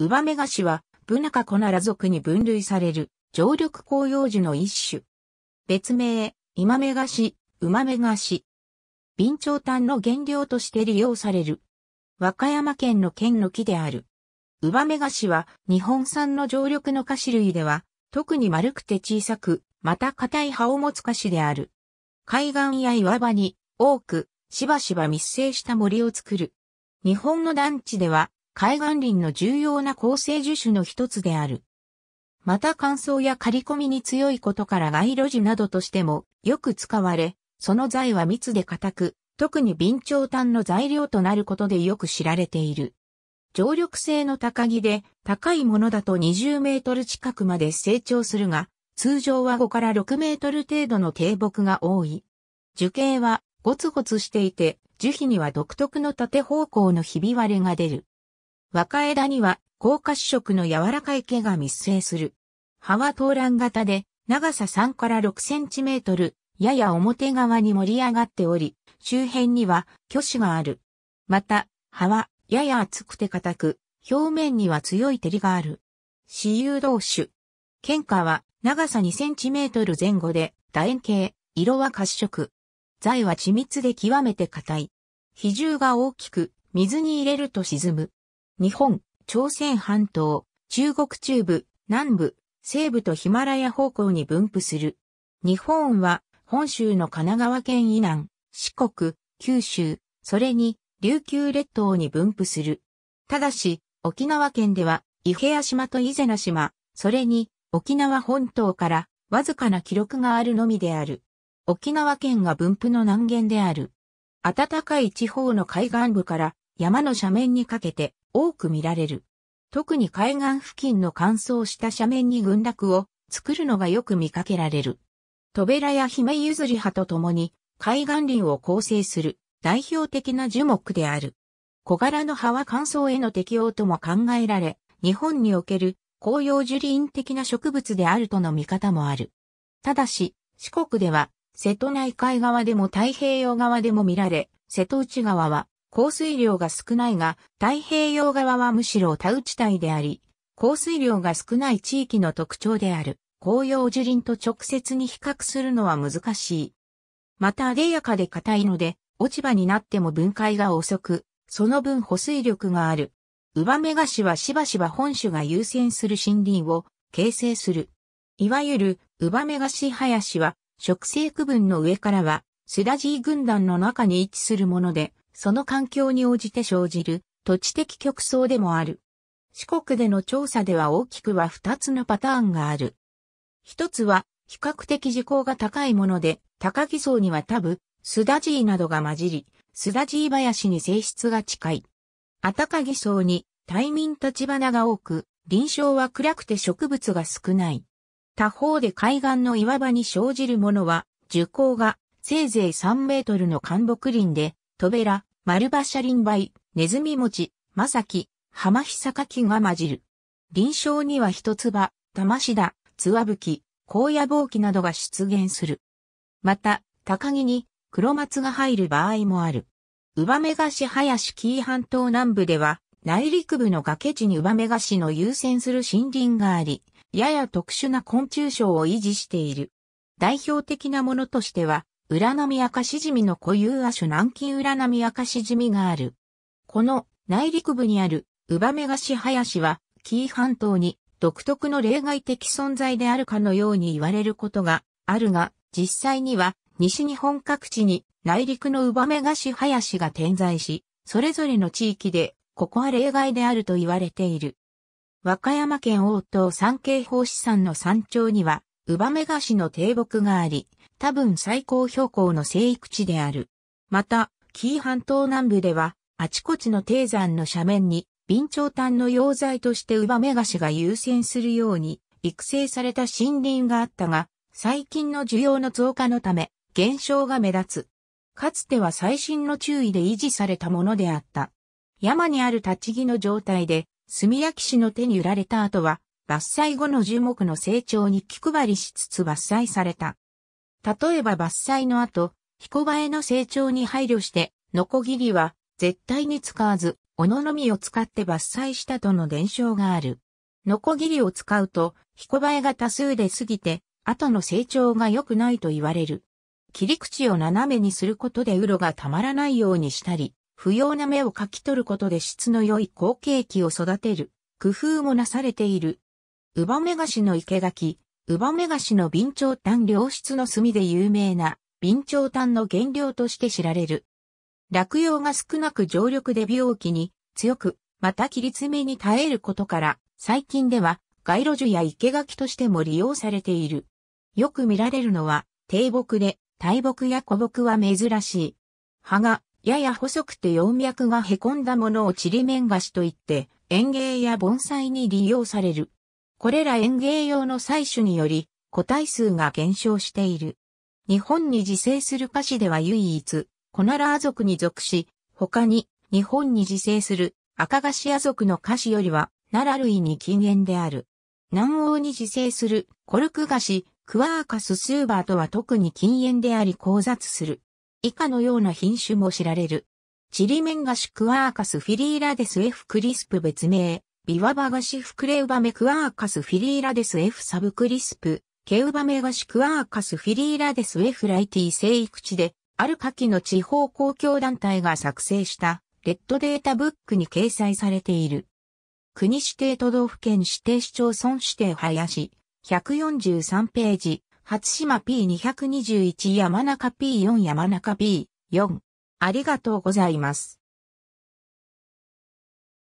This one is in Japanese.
ウバメガシは、ブナカコナラ属に分類される、常緑広葉樹の一種。別名、イマメガシ、ウマメガシ。ウ長炭の原料として利用される。和歌山県の県の木である。ウバメガシは、日本産の常緑の菓子類では、特に丸くて小さく、また硬い葉を持つ菓子である。海岸や岩場に、多く、しばしば密生した森を作る。日本の団地では、海岸林の重要な構成樹種の一つである。また乾燥や刈り込みに強いことから街路樹などとしてもよく使われ、その材は密で硬く、特に備長炭の材料となることでよく知られている。常緑性の高木で高いものだと20メートル近くまで成長するが、通常は5から6メートル程度の低木が多い。樹形はゴツゴツしていて、樹皮には独特の縦方向のひび割れが出る。若枝には、高褐色の柔らかい毛が密生する。葉は東蘭型で、長さ3から6センチメートル、やや表側に盛り上がっており、周辺には巨子がある。また、葉はやや厚くて硬く、表面には強い照りがある。私有同種。喧花は長さ2センチメートル前後で楕円形、色は褐色。材は緻密で極めて硬い。比重が大きく、水に入れると沈む。日本、朝鮮半島、中国中部、南部、西部とヒマラヤ方向に分布する。日本は本州の神奈川県以南、四国、九州、それに琉球列島に分布する。ただし、沖縄県では、伊平屋島と伊是名島、それに沖縄本島からわずかな記録があるのみである。沖縄県が分布の南限である。暖かい地方の海岸部から山の斜面にかけて多く見られる。特に海岸付近の乾燥した斜面に群落を作るのがよく見かけられる。トベラやヒメユズリ葉と共に海岸林を構成する代表的な樹木である。小柄の葉は乾燥への適応とも考えられ、日本における紅葉樹林的な植物であるとの見方もある。ただし、四国では瀬戸内海側でも太平洋側でも見られ、瀬戸内側は降水量が少ないが、太平洋側はむしろ田内帯であり、降水量が少ない地域の特徴である、紅葉樹林と直接に比較するのは難しい。また、冷やかで硬いので、落ち葉になっても分解が遅く、その分保水力がある。ウバメガシはしばしば本種が優先する森林を形成する。いわゆるウバメガシ林は植生区分の上からはスダジー軍団の中に位置するもので、その環境に応じて生じる土地的極相でもある。四国での調査では大きくは二つのパターンがある。一つは比較的時効が高いもので、高木層には多分、スダジーなどが混じり、スダジー林に性質が近い。アタカギ層に、対民立花が多く、臨床は暗くて植物が少ない。他方で海岸の岩場に生じるものは、樹高がせいぜい3メートルの寒木林で、トベラ、丸葉車輪梅、ネズミ餅、まさき、浜久かきが混じる。臨床には一つ葉、玉しだ、つわぶき、荒野ぼうきなどが出現する。また、高木に黒松が入る場合もある。ウバメガシ林紀伊半島南部では、内陸部の崖地にウバメガシの優先する森林があり、やや特殊な昆虫症を維持している。代表的なものとしては、ミ波カしじみの固有亜種南京ミ波カしじみがある。この内陸部にあるウバメガシ林は紀伊半島に独特の例外的存在であるかのように言われることがあるが、実際には西日本各地に内陸のウバメガシ林が点在し、それぞれの地域でここは例外であると言われている。和歌山県王答山系法資産の山頂には、ウバメガシの低木があり、多分最高標高の生育地である。また、紀伊半島南部では、あちこちの低山の斜面に、備長炭の溶剤としてウバメガシが優先するように、育成された森林があったが、最近の需要の増加のため、減少が目立つ。かつては最新の注意で維持されたものであった。山にある立ち木の状態で、炭焼き師の手に売られた後は、伐採後の樹木の成長に気配りしつつ伐採された。例えば伐採の後、ヒコバエの成長に配慮して、ノコギリは絶対に使わず、斧のみを使って伐採したとの伝承がある。ノコギリを使うと、ヒコバエが多数で過ぎて、後の成長が良くないと言われる。切り口を斜めにすることでウロがたまらないようにしたり、不要な芽をかき取ることで質の良い後継機を育てる、工夫もなされている。ウバメガシの生垣、ウバメガシの備長炭良質の炭で有名な、備長炭の原料として知られる。落葉が少なく常緑で病気に強く、また切り詰めに耐えることから、最近では街路樹や生垣としても利用されている。よく見られるのは低木で、大木や古木は珍しい。葉がやや細くて葉脈が凹んだものをちりめんがしといって、園芸や盆栽に利用される。これら園芸用の採取により、個体数が減少している。日本に自生する菓子では唯一、コナラア族に属し、他に日本に自生する赤ガシア族の菓子よりは、奈良類に禁煙である。南欧に自生するコルク菓子、クワーカススーバーとは特に禁煙であり交雑する。以下のような品種も知られる。チリメン菓子クワーカスフィリーラデス F クリスプ別名、ビワバガシフクレウバメクワーカスフィリーラデス F サブクリスプ、ケウバメガシクワーカスフィリーラデス F ライティ生育地で、ある下記の地方公共団体が作成した、レッドデータブックに掲載されている。国指定都道府県指定市町村指定林、143ページ、初島 P221 山中 P4 山中 P4。ありがとうございます。